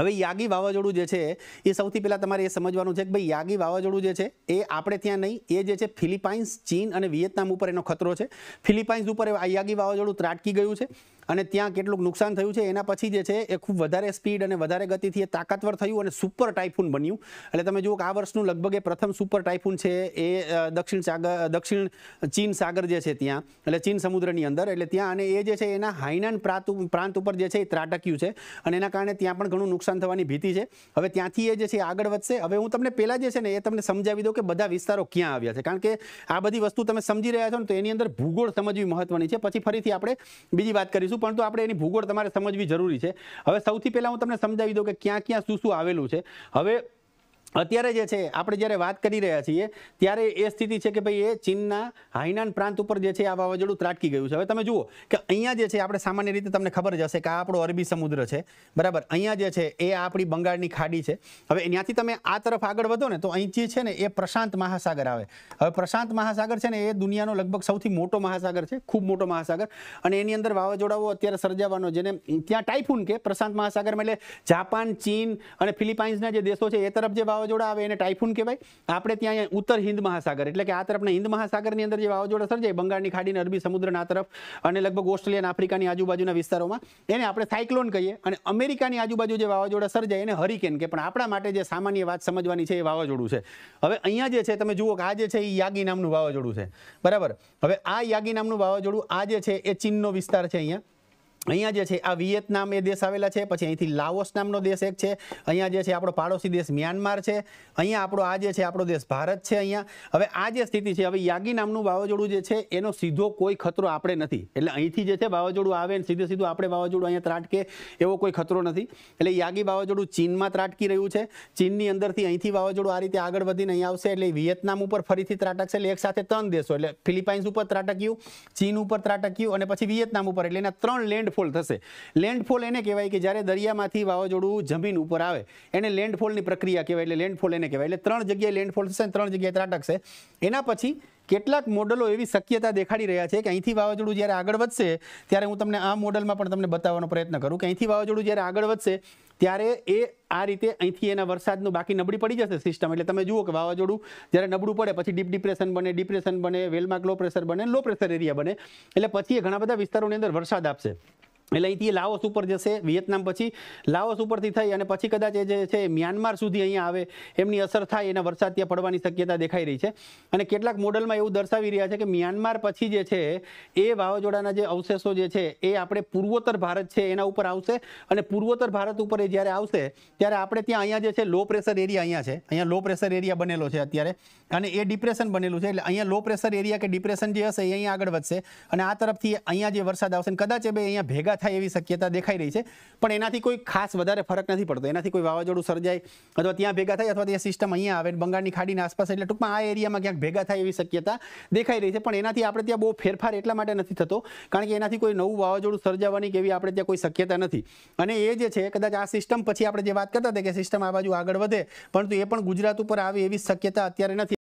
હવે યાગી વાવાઝોડું જે છે એ સૌથી પહેલાં તમારે એ સમજવાનું છે કે ભાઈ યાગી વાવાઝોડું જે છે એ આપણે ત્યાં નહીં એ જે છે ફિલિપાઇન્સ ચીન અને વિયેતનામ ઉપર એનો ખતરો છે ફિલિપાઇન્સ ઉપર આ યાગી વાવાઝોડું ત્રાટકી ગયું છે અને ત્યાં કેટલોક નુકસાન થયું છે એના પછી જે છે એ ખૂબ વધારે સ્પીડ અને વધારે ગતિ થી એ તાકાતવર થઈયું અને સુપર ટાઇફૂન બન્યું એટલે તમે જુઓ કે આ વર્ષનું લગભગ એ પ્રથમ સુપર ટાઇફૂન છે એ દક્ષિણ સાગર દક્ષિણ ચીન સાગર જે છે ત્યાં એટલે ચીન સમુદ્રની અંદર એટલે ત્યાં અને એ જે છે એના હાઇનાન પ્રાંત પ્રાંત ઉપર જે છે એ ત્રાટક્યું છે અને એના કારણે ત્યાં પણ ઘણો નુકસાન થવાની ભીતિ છે હવે ત્યાંથી એ જે છે આગળ વધશે હવે હું તમને પહેલા જે છે ને એ તમને સમજાવી દઉં કે બધા વિસ્તારો ક્યાં આવ્યા છે કારણ કે આ બધી વસ્તુ તમે સમજી રહ્યા છો ને તો એની અંદર ભૂગોળ સમજવી મહત્વની છે પછી ફરીથી આપણે બીજી વાત કરીએ લઈશું પણ આપણે એની ભૂગોળ તમારે સમજવી જરૂરી છે હવે સૌથી પહેલાં હું તમને સમજાવી દઉં કે ક્યાં ક્યાં શું શું આવેલું છે હવે અત્યારે જે છે આપણે જેરે વાત કરી રહ્યા છીએ ત્યારે એ સ્થિતિ છે કે ભાઈ એ ચીનના હાઈનાન પ્રાંત ઉપર જે છે આ વાવાઝડુ tract કી ગયું છે હવે તમે જુઓ કે અહીંયા જે છે આપણે સામાન્ય રીતે તમને ખબર જ હશે કે આ આપણો અરબી સમુદ્ર છે બરાબર અહીંયા જે છે એ આપણી બંગાળની ખાડી છે હવે અહીંયાથી તમે આ તરફ આગળ વધોને તો અહીં જે છે ને એ પ્રશાંત મહાસાગર આવે હવે પ્રશાંત મહાસાગર છે ને એ દુનિયાનો લગભગ સૌથી મોટો મહાસાગર છે ખૂબ મોટો મહાસાગર અને એની અંદર વાવાઝડુઓ અત્યારે સર્જાવાનો જેને ત્યાં ટાઇફૂન કહે પ્રશાંત મહાસાગરમાં એટલે જાપાન ચીન અને ફિલિપાઇન્સના જે દેશો છે એ તરફ જે વાવાઝોડા આવે એને ટાઇફોન કહેવાય આપણે ત્યાં અહીંયા ઉત્તર હિન્દ મહાસાગર એટલે કે આ તરફના હિન્દ મહાસાગરની અંદર જે વાવાઝોડા સર્જાય બંગાળની ખાડીને અરબી સમુદ્રના તરફ અને લગભગ ઓસ્ટ્રેલિયા આફ્રિકાની આજુબાજુના વિસ્તારોમાં એને આપણે સાયક્લોન કહીએ અને અમેરિકાની આજુબાજુ જે વાવાઝોડા સર્જાય એને હરિકેન કે પણ આપણા માટે જે સામાન્ય વાત સમજવાની છે એ વાવાઝોડું છે હવે અહીંયા જે છે તમે જુઓ કે આ જે છે એ યાગી નામનું વાવાઝોડું છે બરાબર હવે આ યાગી નામનું વાવાઝોડું આ જે છે એ ચીનનો વિસ્તાર છે અહીંયા અહીંયા જે છે આ વિયેતનામ એ દેશ આવેલા છે પછી અહીંથી લાઓસ નામનો દેશ એક છે અહીંયા જે છે આપણો પાડોશી દેશ મ્યાનમાર છે અહીંયા આપણો આ જે છે આપણો દેશ ભારત છે અહીંયા હવે આ જે સ્થિતિ છે હવે યાગી નામનું વાવાઝોડું જે છે એનો સીધો કોઈ ખતરો આપણે નથી એટલે અહીંથી જે છે વાવાઝોડું આવે ને સીધે સીધું આપણે વાવાઝોડું અહીંયા ત્રાટકે એવો કોઈ ખતરો નથી એટલે યાગી વાવાઝોડું ચીનમાં ત્રાટકી રહ્યું છે ચીનની અંદરથી અહીંથી વાવાઝોડું આ રીતે આગળ વધીને અહીં આવશે એટલે વિયેતનામ ઉપર ફરીથી ત્રાટકશે એટલે એક સાથે ત્રણ દેશો એટલે ફિલિપાઇન્સ ઉપર ત્રાટક્યું ચીન ઉપર ત્રાટક્યું અને પછી વિયેતનામ ઉપર એટલે એના ત્રણ લેન્ડ ફોલ થસે લેન્ડફોલ એને કહેવાય કે જ્યારે દરિયામાંથી વાવાઝડુ જમીન ઉપર આવે એને લેન્ડફોલ ની પ્રક્રિયા કહેવાય એટલે લેન્ડફોલ એને કહેવાય એટલે ત્રણ જગ્યાએ લેન્ડફોલ થસે ત્રણ જગ્યાએ ટ્રાટકસે એના પછી કેટલાક મોડેલો એવી ક્ષક્યતા દેખાડી રહ્યા છે કે અહીંથી વાવાઝડુ જ્યારે આગળ વધશે ત્યારે હું તમને આ મોડેલમાં પણ તમને બતાવવાનો પ્રયત્ન करू કે અહીંથી વાવાઝડુ જ્યારે આગળ વધશે ત્યારે એ આ રીતે અહીંથી એના વરસાદનું બાકી નબડી પડી જશે સિસ્ટમ એટલે તમે જુઓ કે વાવાઝડુ જ્યારે નબડું પડે પછી ડીપ ડિપ્રેશન બને ડિપ્રેશન બને વેલમા ક્લો પ્રેશર બને લો પ્રેશર એરિયા બને એટલે પછી ઘણા બધા વિસ્તારોની અંદર વરસાદ આવશે મેલા ઈતી લાવોસ ઉપર જશે વિયેતનામ પછી લાવોસ ઉપર થી થાય અને પછી કદાચ એ જે છે મ્યાનમાર સુધી અહીંયા આવે એમની અસર થાય એને વરસાદીયા પડવાની શક્યતા દેખાઈ રહી છે અને કેટલાક મોડેલ માં એવું દર્શાવી રહ્યા છે કે મ્યાનમાર પછી જે છે એ વાવાજોડાના જે અવશેષો જે છે એ આપણે પૂર્વોત્તર ભારત છે એના ઉપર આવશે અને પૂર્વોત્તર ભારત ઉપર એ જ્યારે આવશે ત્યારે આપણે ત્યાં અહીંયા જે છે લો પ્રેશર એરિયા અહીંયા છે અહીંયા લો પ્રેશર એરિયા બનેલો છે અત્યારે અને એ ડિપ્રેશન બનેલો છે એટલે અહીંયા લો પ્રેશર એરિયા કે ડિપ્રેશન જે હશે એ અહીંયા આગળ વધશે અને આ તરફથી અહીંયા જે વરસાદ આવશે કદાચ એ બે અહીંયા ભેગા 타 એવી શક્યતા દેખાઈ રહી છે પણ એનાથી કોઈ ખાસ વધારે ફરક નથી પડતો એનાથી કોઈ વાવાઝોડું સર્જાય અથવા ત્યાં ભેગા થાય અથવા ત્યાં સિસ્ટમ અહીંયા આવે બંગાળની ખાડીના આસપાસ એટલે ટૂંકમાં આ એરિયામાં ક્યાંક ભેગા થાય એવી શક્યતા દેખાઈ રહી છે પણ એનાથી આપણે ત્યાં બહુ ફેરફાર એટલા માટે નથી થતો કારણ કે એનાથી કોઈ નવું વાવાઝોડું સર્જાવાની કેવી આપણે ત્યાં કોઈ શક્યતા નથી અને એ જે છે કદાચ આ સિસ્ટમ પછી આપણે જે વાત કરતા હતા કે સિસ્ટમ આ बाजू આગળ વધે પરંતુ એ પણ ગુજરાત ઉપર આવે એવી શક્યતા અત્યારે નથી